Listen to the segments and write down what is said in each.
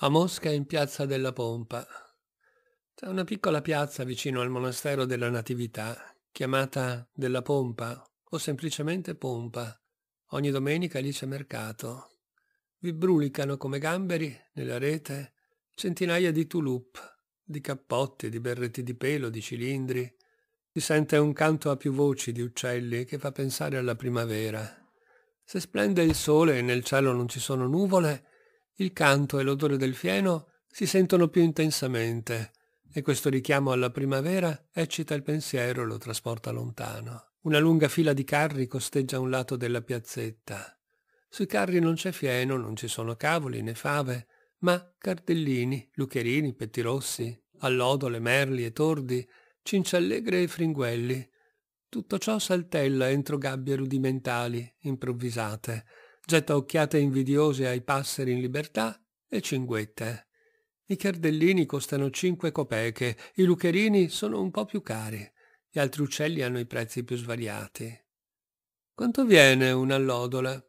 A Mosca in piazza della Pompa. C'è una piccola piazza vicino al monastero della Natività, chiamata della Pompa o semplicemente Pompa. Ogni domenica lì c'è mercato. Vi brulicano come gamberi, nella rete, centinaia di tulup, di cappotti, di berretti di pelo, di cilindri. Si sente un canto a più voci di uccelli che fa pensare alla primavera. Se splende il sole e nel cielo non ci sono nuvole, il canto e l'odore del fieno si sentono più intensamente e questo richiamo alla primavera eccita il pensiero e lo trasporta lontano. Una lunga fila di carri costeggia un lato della piazzetta. Sui carri non c'è fieno, non ci sono cavoli né fave, ma cardellini, lucherini, pettirossi, allodole, merli e tordi, cinciallegre e fringuelli. Tutto ciò saltella entro gabbie rudimentali, improvvisate, getta occhiate invidiose ai passeri in libertà e cinguetta. I cardellini costano 5 copeche, i lucherini sono un po' più cari, gli altri uccelli hanno i prezzi più svariati. Quanto viene un'allodola?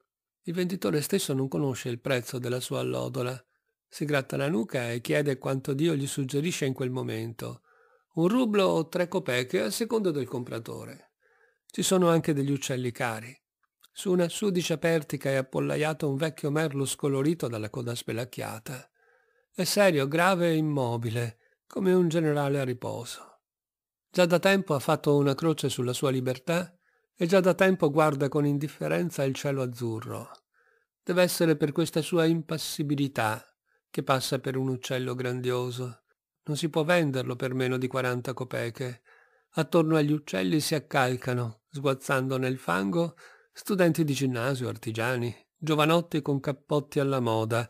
Il venditore stesso non conosce il prezzo della sua allodola. Si gratta la nuca e chiede quanto Dio gli suggerisce in quel momento. Un rublo o tre copeche a seconda del compratore. Ci sono anche degli uccelli cari. Su una sudicia pertica è appollaiato un vecchio merlo scolorito dalla coda spelacchiata. È serio, grave e immobile, come un generale a riposo. Già da tempo ha fatto una croce sulla sua libertà e già da tempo guarda con indifferenza il cielo azzurro. Deve essere per questa sua impassibilità che passa per un uccello grandioso. Non si può venderlo per meno di quaranta copeche. Attorno agli uccelli si accalcano, sguazzando nel fango, studenti di ginnasio, artigiani, giovanotti con cappotti alla moda,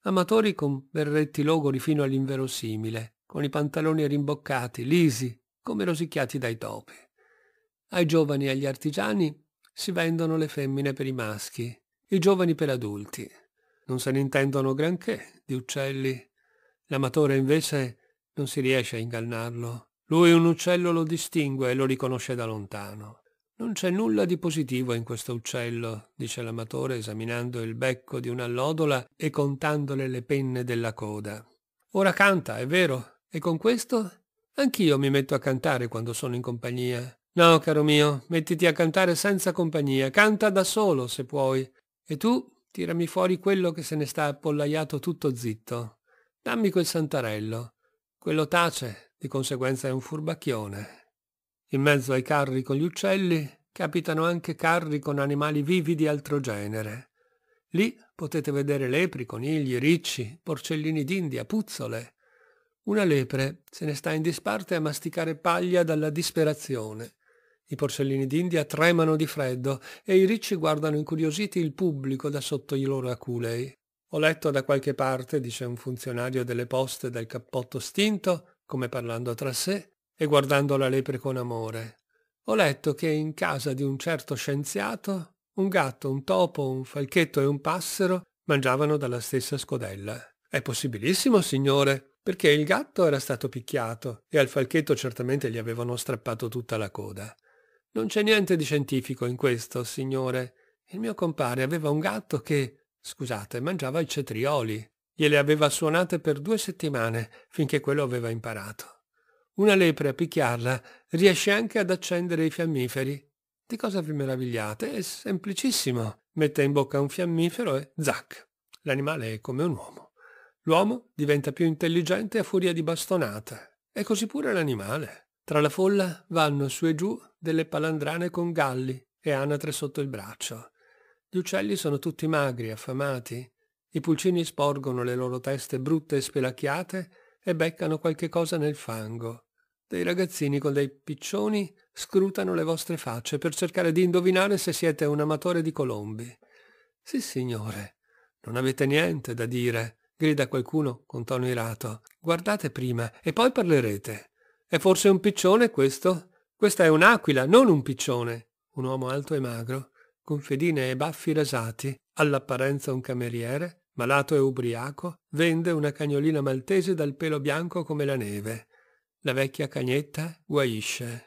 amatori con berretti logori fino all'inverosimile, con i pantaloni rimboccati, lisi, come rosicchiati dai topi. Ai giovani e agli artigiani si vendono le femmine per i maschi, i giovani per adulti. Non se ne intendono granché di uccelli. L'amatore invece non si riesce a ingannarlo. Lui un uccello lo distingue e lo riconosce da lontano. Non c'è nulla di positivo in questo uccello, dice l'amatore esaminando il becco di un'allodola e contandole le penne della coda. Ora canta, è vero, e con questo anch'io mi metto a cantare quando sono in compagnia. No, caro mio, mettiti a cantare senza compagnia, canta da solo se puoi. E tu tirami fuori quello che se ne sta appollaiato tutto zitto. Dammi quel santarello. Quello tace, di conseguenza è un furbacchione. In mezzo ai carri con gli uccelli capitano anche carri con animali vivi di altro genere. Lì potete vedere lepri, conigli, ricci, porcellini d'India, puzzole. Una lepre se ne sta in disparte a masticare paglia dalla disperazione. I porcellini d'India tremano di freddo e i ricci guardano incuriositi il pubblico da sotto i loro aculei. Ho letto da qualche parte, dice un funzionario delle poste dal cappotto stinto, come parlando tra sé, e guardando la lepre con amore. Ho letto che in casa di un certo scienziato un gatto, un topo, un falchetto e un passero mangiavano dalla stessa scodella. È possibilissimo, signore, perché il gatto era stato picchiato e al falchetto certamente gli avevano strappato tutta la coda. Non c'è niente di scientifico in questo, signore. Il mio compare aveva un gatto che, scusate, mangiava i cetrioli. Gliele aveva suonate per due settimane finché quello aveva imparato. Una lepre a picchiarla riesce anche ad accendere i fiammiferi. Di cosa vi meravigliate? È semplicissimo. Mette in bocca un fiammifero e zac. L'animale è come un uomo. L'uomo diventa più intelligente a furia di bastonate. E così pure l'animale. Tra la folla vanno su e giù delle palandrane con galli e anatre sotto il braccio. Gli uccelli sono tutti magri, affamati. I pulcini sporgono le loro teste brutte e spelacchiate e beccano qualche cosa nel fango. Dei ragazzini con dei piccioni scrutano le vostre facce per cercare di indovinare se siete un amatore di colombi. Sì, signore, non avete niente da dire, grida qualcuno con tono irato. Guardate prima e poi parlerete. È forse un piccione questo? Questa è un'aquila, non un piccione. Un uomo alto e magro, con fedine e baffi rasati, all'apparenza un cameriere, malato e ubriaco, vende una cagnolina maltese dal pelo bianco come la neve la vecchia cagnetta guaisce.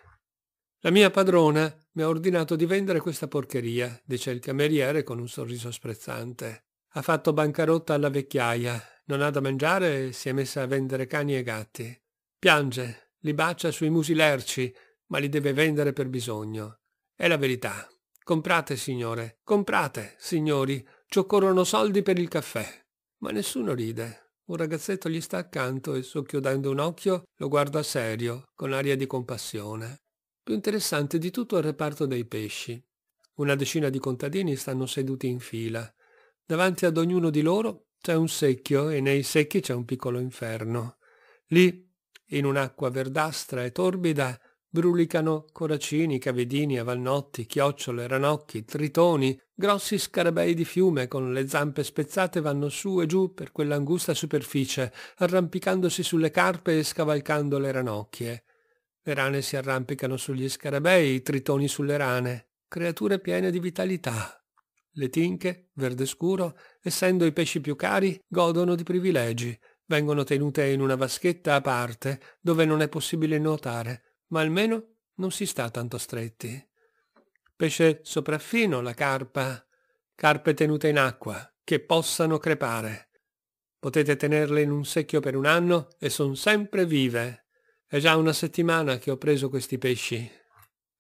La mia padrona mi ha ordinato di vendere questa porcheria, dice il cameriere con un sorriso sprezzante. Ha fatto bancarotta alla vecchiaia, non ha da mangiare e si è messa a vendere cani e gatti. Piange, li bacia sui musi lerci, ma li deve vendere per bisogno. È la verità. Comprate, signore, comprate, signori, ci occorrono soldi per il caffè. Ma nessuno ride. Un ragazzetto gli sta accanto e socchiudendo un occhio lo guarda serio, con aria di compassione. Più interessante di tutto è il reparto dei pesci. Una decina di contadini stanno seduti in fila. Davanti ad ognuno di loro c'è un secchio e nei secchi c'è un piccolo inferno. Lì, in un'acqua verdastra e torbida, brulicano coracini, cavedini, avannotti, chiocciole, ranocchi, tritoni, grossi scarabei di fiume con le zampe spezzate vanno su e giù per quell'angusta superficie, arrampicandosi sulle carpe e scavalcando le ranocchie. Le rane si arrampicano sugli scarabei, i tritoni sulle rane, creature piene di vitalità. Le tinche, verde scuro, essendo i pesci più cari, godono di privilegi, vengono tenute in una vaschetta a parte, dove non è possibile nuotare, ma almeno non si sta tanto stretti. Pesce sopraffino la carpa, carpe tenute in acqua, che possano crepare. Potete tenerle in un secchio per un anno e son sempre vive. È già una settimana che ho preso questi pesci.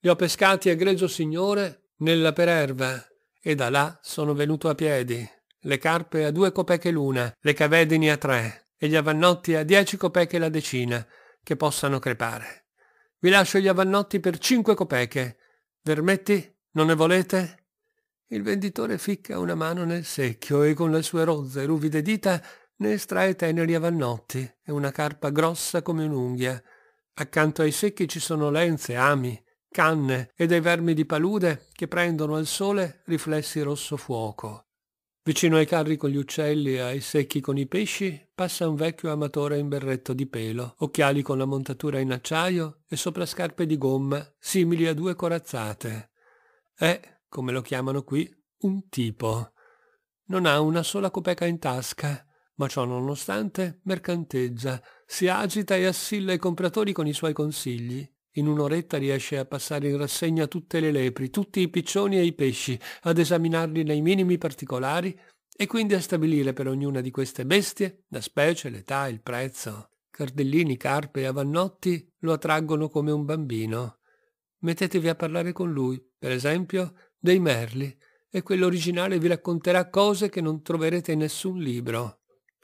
Li ho pescati a egregio signore nella pererva e da là sono venuto a piedi. Le carpe a due copeche l'una, le cavedini a tre e gli avannotti a dieci copeche la decina, che possano crepare. Vi lascio gli avannotti per cinque copeche. Vermetti, non ne volete? Il venditore ficca una mano nel secchio e con le sue rozze e ruvide dita ne estrae teneri avannotti e una carpa grossa come un'unghia. Accanto ai secchi ci sono lenze, ami, canne e dei vermi di palude che prendono al sole riflessi rosso fuoco. Vicino ai carri con gli uccelli e ai secchi con i pesci passa un vecchio amatore in berretto di pelo, occhiali con la montatura in acciaio e soprascarpe di gomma simili a due corazzate. È, come lo chiamano qui, un tipo. Non ha una sola copeca in tasca, ma ciò nonostante mercanteggia, si agita e assilla i compratori con i suoi consigli in un'oretta riesce a passare in rassegna tutte le lepri, tutti i piccioni e i pesci, ad esaminarli nei minimi particolari e quindi a stabilire per ognuna di queste bestie la specie, l'età, il prezzo. Cardellini, Carpe e Avannotti lo attraggono come un bambino. Mettetevi a parlare con lui, per esempio, dei merli, e quell'originale vi racconterà cose che non troverete in nessun libro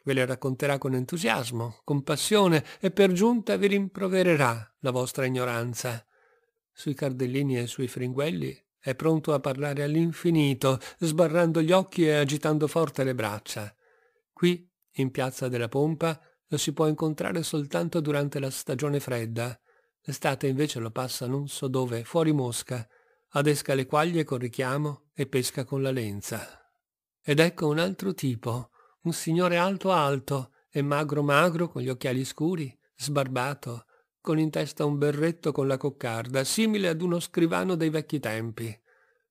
ve le racconterà con entusiasmo, con passione e per giunta vi rimprovererà la vostra ignoranza. Sui cardellini e sui fringuelli è pronto a parlare all'infinito, sbarrando gli occhi e agitando forte le braccia. Qui, in piazza della Pompa, lo si può incontrare soltanto durante la stagione fredda. L'estate invece lo passa non so dove, fuori Mosca, adesca le quaglie con richiamo e pesca con la lenza. Ed ecco un altro tipo, un signore alto alto e magro magro con gli occhiali scuri, sbarbato, con in testa un berretto con la coccarda, simile ad uno scrivano dei vecchi tempi.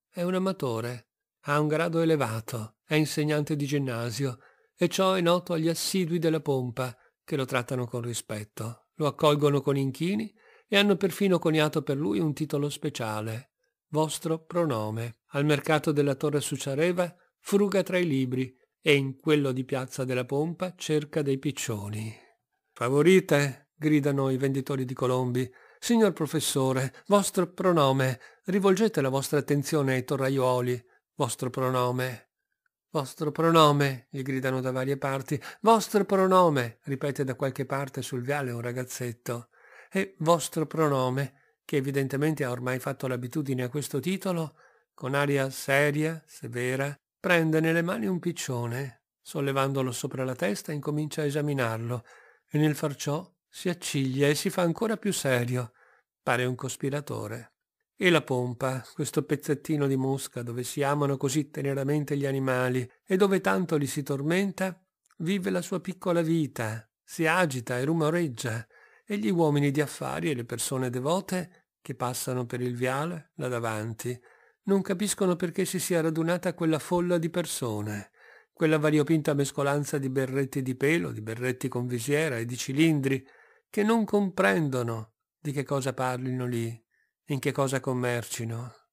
È un amatore, ha un grado elevato, è insegnante di ginnasio, e ciò è noto agli assidui della pompa, che lo trattano con rispetto, lo accolgono con inchini e hanno perfino coniato per lui un titolo speciale, vostro pronome. Al mercato della Torre Suciareva fruga tra i libri e in quello di Piazza della Pompa cerca dei piccioni. Favorite, gridano i venditori di colombi. Signor professore, vostro pronome, rivolgete la vostra attenzione ai torraiuoli. Vostro pronome. Vostro pronome, gli gridano da varie parti. Vostro pronome, ripete da qualche parte sul viale un ragazzetto. E vostro pronome, che evidentemente ha ormai fatto l'abitudine a questo titolo, con aria seria, severa, Prende nelle mani un piccione, sollevandolo sopra la testa incomincia a esaminarlo, e nel far ciò si acciglia e si fa ancora più serio. Pare un cospiratore. E la pompa, questo pezzettino di mosca dove si amano così teneramente gli animali e dove tanto li si tormenta, vive la sua piccola vita, si agita e rumoreggia, e gli uomini di affari e le persone devote che passano per il viale là davanti non capiscono perché si sia radunata quella folla di persone, quella variopinta mescolanza di berretti di pelo, di berretti con visiera e di cilindri, che non comprendono di che cosa parlino lì, in che cosa commercino.